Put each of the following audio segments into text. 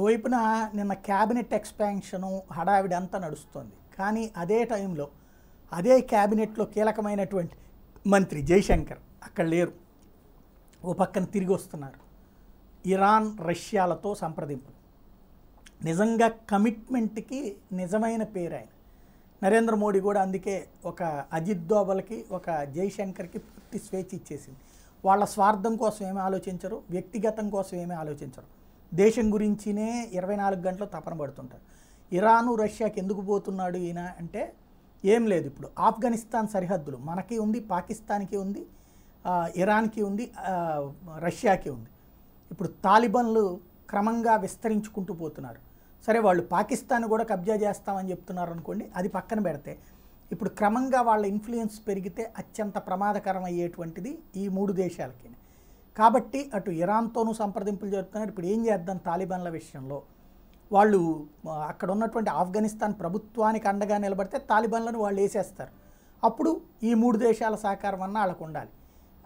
ఓవైపున నిన్న cabinet expansion హడావిడి అంతా నడుస్తుంది కానీ అదే టైంలో అదే క్యాబినెట్లో కీలకమైనటువంటి మంత్రి జయశంకర్ అక్కడ లేరు ఓ పక్కన తిరిగి వస్తున్నారు ఇరాన్ రష్యాలతో సంప్రదింపులు నిజంగా కమిట్మెంట్కి నిజమైన పేరు ఆయన నరేంద్ర మోడీ కూడా అందుకే ఒక అజిత్ దోబల్కి ఒక జయశంకర్కి పూర్తి స్వేచ్ఛ ఇచ్చేసింది వాళ్ళ స్వార్థం కోసం ఏమీ ఆలోచించరు వ్యక్తిగతం కోసం ఏమీ ఆలోచించరు దేశం గురించినే ఇరవై నాలుగు గంటలు తపన పడుతుంటారు ఇరాను రష్యాకి ఎందుకు పోతున్నాడు ఈయన అంటే ఏం లేదు ఇప్పుడు ఆఫ్ఘనిస్తాన్ సరిహద్దులు మనకి ఉంది పాకిస్తాన్కి ఉంది ఇరాన్కి ఉంది రష్యాకి ఉంది ఇప్పుడు తాలిబన్లు క్రమంగా విస్తరించుకుంటూ పోతున్నారు సరే వాళ్ళు పాకిస్తాన్ కూడా కబ్జా చేస్తామని చెప్తున్నారు అనుకోండి అది పక్కన పెడితే ఇప్పుడు క్రమంగా వాళ్ళ ఇన్ఫ్లుయెన్స్ పెరిగితే అత్యంత ప్రమాదకరం అయ్యేటువంటిది ఈ మూడు దేశాలకి కాబట్టి అటు ఇరాన్తోనూ సంప్రదింపులు జరుపుతున్నారు ఇప్పుడు ఏం చేద్దాం తాలిబాన్ల విషయంలో వాళ్ళు అక్కడ ఉన్నటువంటి ఆఫ్ఘనిస్తాన్ ప్రభుత్వానికి అండగా నిలబడితే తాలిబాన్లను వాళ్ళు వేసేస్తారు అప్పుడు ఈ మూడు దేశాల సహకారం అన్న వాళ్ళకు ఉండాలి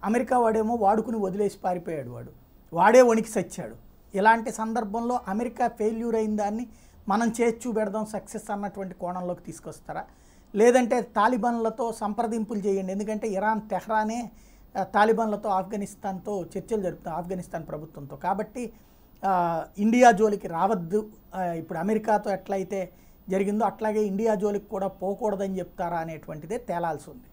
అమెరికా వాడేమో వాడుకుని వదిలేసి పారిపోయాడు వాడు వాడే వణికి సచ్చాడు ఇలాంటి సందర్భంలో అమెరికా ఫెయిల్యూర్ అయిన దాన్ని మనం చేర్చు పెడదాం సక్సెస్ అన్నటువంటి కోణంలోకి తీసుకొస్తారా లేదంటే తాలిబాన్లతో సంప్రదింపులు చేయండి ఎందుకంటే ఇరాన్ తెహ్రానే తాలిబాన్లతో ఆఫ్ఘనిస్తాన్తో చర్చలు జరుపుతాం ఆఫ్ఘనిస్తాన్ ప్రభుత్వంతో కాబట్టి ఇండియా జోలికి రావద్దు ఇప్పుడు అమెరికాతో ఎట్లయితే జరిగిందో అట్లాగే ఇండియా జోలికి కూడా పోకూడదని చెప్తారా అనేటువంటిదే తేలాల్సి ఉంది